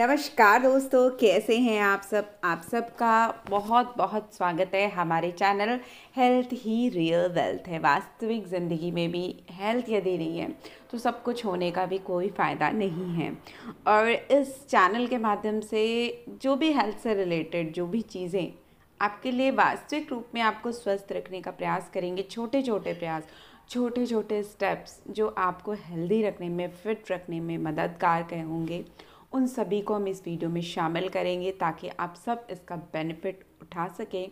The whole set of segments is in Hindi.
नमस्कार दोस्तों कैसे हैं आप सब आप सबका बहुत बहुत स्वागत है हमारे चैनल हेल्थ ही रियल वेल्थ है वास्तविक ज़िंदगी में भी हेल्थ यदि नहीं है तो सब कुछ होने का भी कोई फ़ायदा नहीं है और इस चैनल के माध्यम से जो भी हेल्थ से रिलेटेड जो भी चीज़ें आपके लिए वास्तविक रूप में आपको स्वस्थ रखने का प्रयास करेंगे छोटे छोटे प्रयास छोटे छोटे स्टेप्स जो आपको हेल्दी रखने में फिट रखने में मददगार कहेंगे उन सभी को हम इस वीडियो में शामिल करेंगे ताकि आप सब इसका बेनिफिट उठा सकें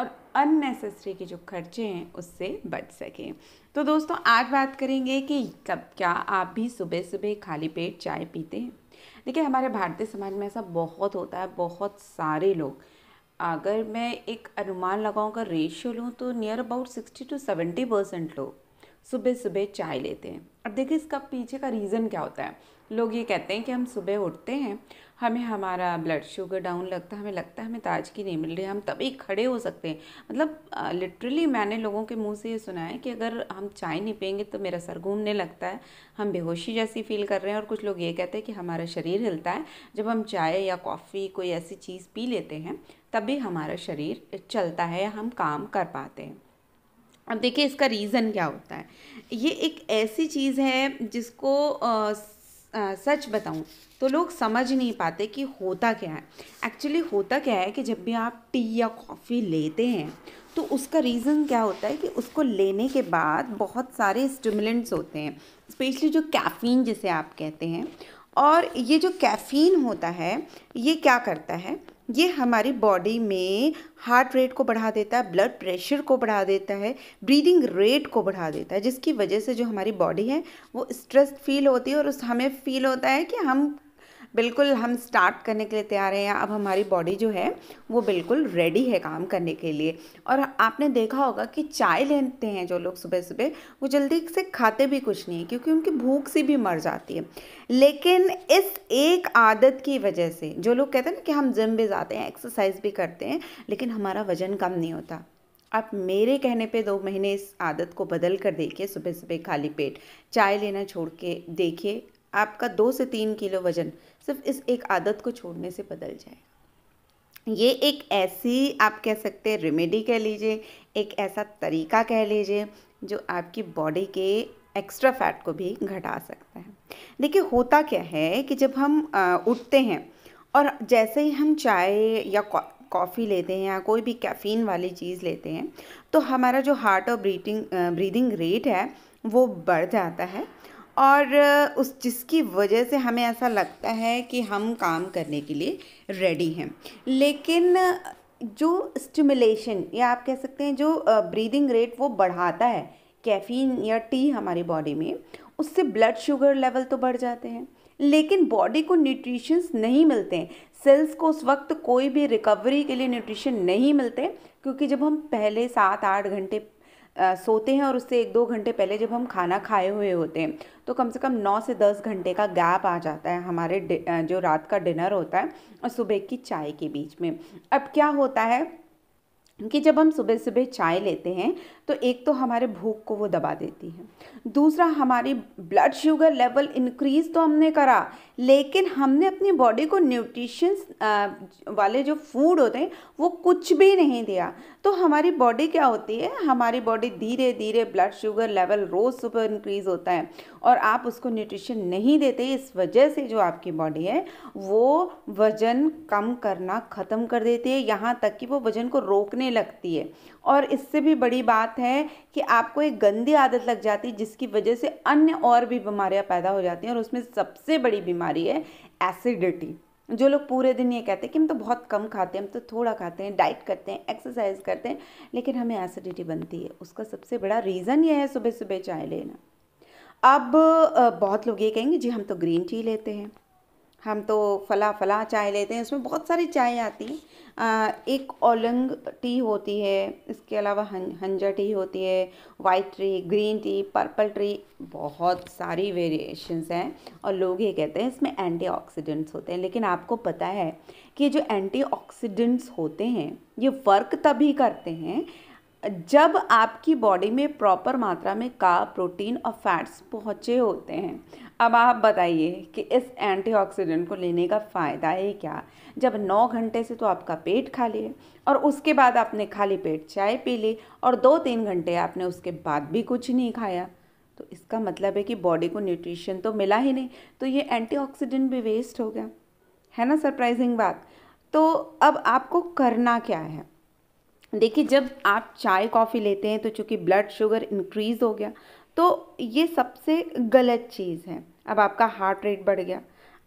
और अननेसेसरी के जो खर्चे हैं उससे बच सकें तो दोस्तों आज बात करेंगे कि कब क्या आप भी सुबह सुबह खाली पेट चाय पीते हैं देखिए हमारे भारतीय समाज में ऐसा बहुत होता है बहुत सारे लोग अगर मैं एक अनुमान लगाऊँ का रेशियो लूँ तो near about sixty to seventy percent लोग सुबह सुबह चाय लेते हैं अब देखिए इसका पीछे का रीज़न क्या होता है लोग ये कहते हैं कि हम सुबह उठते हैं हमें हमारा ब्लड शुगर डाउन लगता है हमें लगता है हमें ताजगी नहीं मिल रही हम तभी खड़े हो सकते हैं मतलब लिटरली मैंने लोगों के मुंह से ये सुना है कि अगर हम चाय नहीं पियेंगे तो मेरा सर घूमने लगता है हम बेहोशी जैसी फील कर रहे हैं और कुछ लोग ये कहते हैं कि हमारा शरीर हिलता है जब हम चाय या कॉफ़ी कोई ऐसी चीज़ पी लेते हैं तभी हमारा शरीर चलता है या हम काम कर पाते हैं अब देखिए इसका रीज़न क्या होता है ये एक ऐसी चीज़ है जिसको सच बताऊं तो लोग समझ नहीं पाते कि होता क्या है एक्चुअली होता क्या है कि जब भी आप टी या कॉफ़ी लेते हैं तो उसका रीज़न क्या होता है कि उसको लेने के बाद बहुत सारे स्टिमुलेंट्स होते हैं स्पेशली जो कैफ़ीन जिसे आप कहते हैं और ये जो कैफ़ीन होता है ये क्या करता है ये हमारी बॉडी में हार्ट रेट को बढ़ा देता है ब्लड प्रेशर को बढ़ा देता है ब्रीदिंग रेट को बढ़ा देता है जिसकी वजह से जो हमारी बॉडी है वो स्ट्रेस फील होती है और उस हमें फील होता है कि हम बिल्कुल हम स्टार्ट करने के लिए तैयार हैं अब हमारी बॉडी जो है वो बिल्कुल रेडी है काम करने के लिए और आपने देखा होगा कि चाय लेते हैं जो लोग सुबह सुबह वो जल्दी से खाते भी कुछ नहीं है क्योंकि उनकी भूख सी भी मर जाती है लेकिन इस एक आदत की वजह से जो लोग कहते हैं ना कि हम जिम भी जाते हैं एक्सरसाइज भी करते हैं लेकिन हमारा वज़न कम नहीं होता आप मेरे कहने पे दो महीने इस आदत को बदल कर देखिए सुबह सुबह खाली पेट चाय लेना छोड़ के देखिए आपका दो से तीन किलो वज़न सिर्फ इस एक आदत को छोड़ने से बदल जाएगा ये एक ऐसी आप कह सकते हैं रेमेडी कह लीजिए एक ऐसा तरीका कह लीजिए जो आपकी बॉडी के एक्स्ट्रा फैट को भी घटा सकता है देखिए होता क्या है कि जब हम आ, उठते हैं और जैसे ही हम चाय या कॉफ़ी लेते हैं या कोई भी कैफ़ीन वाली चीज़ लेते हैं तो हमारा जो हार्ट और ब्रीथिंग ब्रीदिंग रेट है वो बढ़ जाता है और उस जिसकी वजह से हमें ऐसा लगता है कि हम काम करने के लिए रेडी हैं लेकिन जो स्टिमुलेशन या आप कह सकते हैं जो ब्रीदिंग रेट वो बढ़ाता है कैफ़ीन या टी हमारी बॉडी में उससे ब्लड शुगर लेवल तो बढ़ जाते हैं लेकिन बॉडी को न्यूट्रिशंस नहीं मिलते हैं सेल्स को उस वक्त कोई भी रिकवरी के लिए न्यूट्रिशन नहीं मिलते क्योंकि जब हम पहले सात आठ घंटे सोते हैं और उससे एक दो घंटे पहले जब हम खाना खाए हुए होते हैं तो कम से कम नौ से दस घंटे का गैप आ जाता है हमारे जो रात का डिनर होता है और सुबह की चाय के बीच में अब क्या होता है कि जब हम सुबह सुबह चाय लेते हैं तो एक तो हमारे भूख को वो दबा देती है दूसरा हमारी ब्लड शुगर लेवल इंक्रीज़ तो हमने करा लेकिन हमने अपनी बॉडी को न्यूट्रिशंस वाले जो फूड होते हैं वो कुछ भी नहीं दिया तो हमारी बॉडी क्या होती है हमारी बॉडी धीरे धीरे ब्लड शुगर लेवल रोज़ सुबह इंक्रीज़ होता है और आप उसको न्यूट्रिशन नहीं देते इस वजह से जो आपकी बॉडी है वो वज़न कम करना ख़त्म कर देती है यहाँ तक कि वो वज़न को रोकने होने लगती है और इससे भी बड़ी बात है कि आपको एक गंदी आदत लग जाती है जिसकी वजह से अन्य और भी बीमारियां पैदा हो जाती हैं और उसमें सबसे बड़ी बीमारी है एसिडिटी जो लोग पूरे दिन ये कहते हैं कि हम तो बहुत कम खाते हैं हम तो थोड़ा खाते हैं डाइट करते हैं एक्सरसाइज करते हैं लेकिन हमें एसिडिटी बनती है उसका सबसे बड़ा रीज़न ये है सुबह सुबह चाय लेना अब बहुत लोग ये कहेंगे जी हम तो ग्रीन टी लेते हैं हम तो फला फला चाय लेते हैं उसमें बहुत सारी चाय आती हैं एक ओलंग टी होती है इसके अलावा हं, हंजा टी होती है white tea green tea purple tea बहुत सारी वेरिएशंस हैं और लोग ये कहते हैं इसमें एंटीऑक्सीडेंट्स होते हैं लेकिन आपको पता है कि जो एंटीऑक्सीडेंट्स होते हैं ये वर्क तभी करते हैं जब आपकी बॉडी में प्रॉपर मात्रा में का प्रोटीन और फैट्स पहुँचे होते हैं अब आप बताइए कि इस एंटीऑक्सीडेंट को लेने का फ़ायदा है क्या जब 9 घंटे से तो आपका पेट खाली है और उसके बाद आपने खाली पेट चाय पी ली और दो तीन घंटे आपने उसके बाद भी कुछ नहीं खाया तो इसका मतलब है कि बॉडी को न्यूट्रिशन तो मिला ही नहीं तो ये एंटीऑक्सीडेंट भी वेस्ट हो गया है ना सरप्राइजिंग बात तो अब आपको करना क्या है देखिए जब आप चाय कॉफ़ी लेते हैं तो चूँकि ब्लड शुगर इंक्रीज़ हो गया तो ये सबसे गलत चीज़ है अब आपका हार्ट रेट बढ़ गया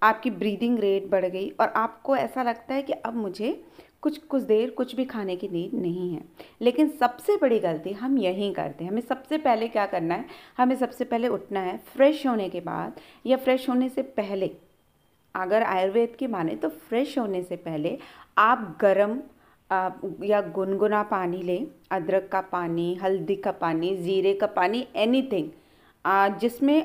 आपकी ब्रीदिंग रेट बढ़ गई और आपको ऐसा लगता है कि अब मुझे कुछ कुछ देर कुछ भी खाने की नीड नहीं है लेकिन सबसे बड़ी गलती हम यहीं करते हैं हमें सबसे पहले क्या करना है हमें सबसे पहले उठना है फ्रेश होने के बाद या फ्रेश होने से पहले अगर आयुर्वेद की माने तो फ्रेश होने से पहले आप गर्म आप या गुनगुना पानी लें अदरक का पानी हल्दी का पानी ज़ीरे का पानी एनीथिंग जिसमें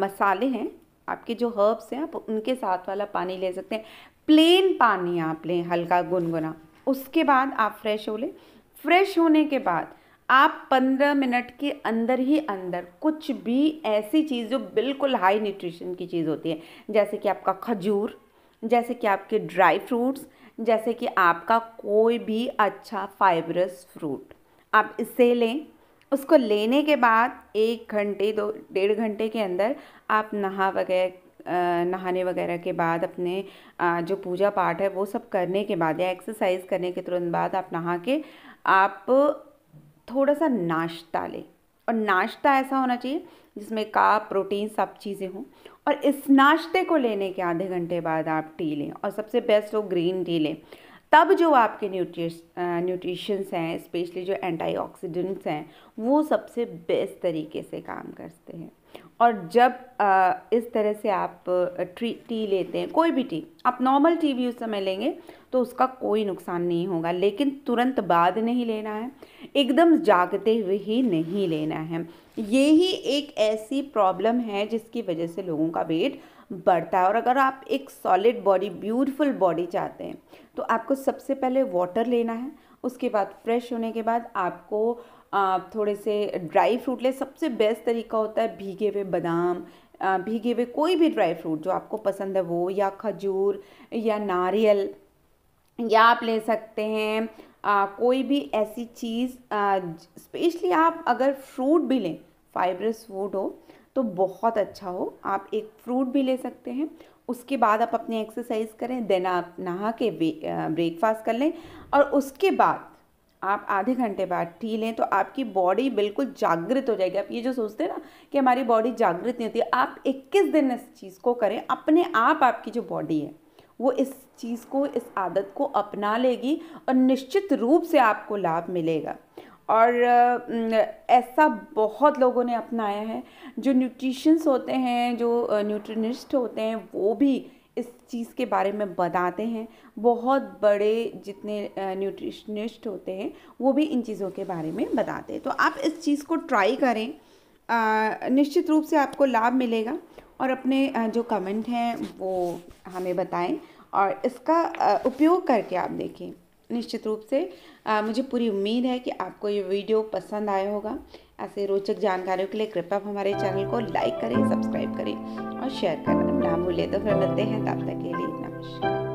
मसाले हैं आपके जो हर्ब्स हैं आप उनके साथ वाला पानी ले सकते हैं प्लेन पानी आप लें हल्का गुनगुना उसके बाद आप फ्रेश हो लें फ्रेश होने के बाद आप पंद्रह मिनट के अंदर ही अंदर कुछ भी ऐसी चीज़ जो बिल्कुल हाई न्यूट्रिशन की चीज़ होती है जैसे कि आपका खजूर जैसे कि आपके ड्राई फ्रूट्स जैसे कि आपका कोई भी अच्छा फाइबरस फ्रूट आप इसे लें उसको लेने के बाद एक घंटे दो डेढ़ घंटे के अंदर आप नहा वगैरह नहाने वगैरह के बाद अपने जो पूजा पाठ है वो सब करने के बाद या एक्सरसाइज करने के तुरंत बाद आप नहा के आप थोड़ा सा नाश्ता लें और नाश्ता ऐसा होना चाहिए जिसमें का प्रोटीन सब चीज़ें हों और इस नाश्ते को लेने के आधे घंटे बाद आप टी लें और सबसे बेस्ट हो ग्रीन टी लें तब जो आपके न्यूट्रिश न्यूट्रिशंस हैं स्पेशली जो एंटीऑक्सीडेंट्स हैं वो सबसे बेस्ट तरीके से काम करते हैं और जब आ, इस तरह से आप ट्री टी लेते हैं कोई भी टी आप नॉर्मल टी भी उस समय लेंगे तो उसका कोई नुकसान नहीं होगा लेकिन तुरंत बाद नहीं लेना है एकदम जागते हुए ही नहीं लेना है ये ही एक ऐसी प्रॉब्लम है जिसकी वजह से लोगों का वेट बढ़ता है और अगर आप एक सॉलिड बॉडी ब्यूटीफुल बॉडी चाहते हैं तो आपको सबसे पहले वाटर लेना है उसके बाद फ्रेश होने के बाद आपको थोड़े से ड्राई फ्रूट ले सबसे बेस्ट तरीका होता है भीगे हुए बादाम भीगे हुए कोई भी ड्राई फ्रूट जो आपको पसंद है वो या खजूर या नारियल या आप ले सकते हैं आ, कोई भी ऐसी चीज़ स्पेशली आप अगर फ्रूट भी लें फाइब्रस फूड हो तो बहुत अच्छा हो आप एक फ्रूट भी ले सकते हैं उसके बाद आप अपनी एक्सरसाइज करें देन आप नहा के ब्रेकफास्ट कर लें और उसके बाद आप आधे घंटे बाद टी लें तो आपकी बॉडी बिल्कुल जागृत हो जाएगी आप ये जो सोचते हैं ना कि हमारी बॉडी जागृत नहीं होती आप 21 दिन इस चीज़ को करें अपने आप आपकी जो बॉडी है वो इस चीज़ को इस आदत को अपना लेगी और निश्चित रूप से आपको लाभ मिलेगा और ऐसा बहुत लोगों ने अपनाया है जो न्यूट्रिशंस होते हैं जो न्यूट्रिनिस्ट होते हैं वो भी इस चीज़ के बारे में बताते हैं बहुत बड़े जितने न्यूट्रिशनिस्ट होते हैं वो भी इन चीज़ों के बारे में बताते हैं तो आप इस चीज़ को ट्राई करें निश्चित रूप से आपको लाभ मिलेगा और अपने जो कमेंट हैं वो हमें बताएं और इसका उपयोग करके आप देखें निश्चित रूप से आ, मुझे पूरी उम्मीद है कि आपको ये वीडियो पसंद आया होगा ऐसे रोचक जानकारियों के लिए कृपया हमारे चैनल को लाइक करें सब्सक्राइब करें और शेयर करना ना भूलें तो फिर मिलते हैं तब तक के लिए नमस्कार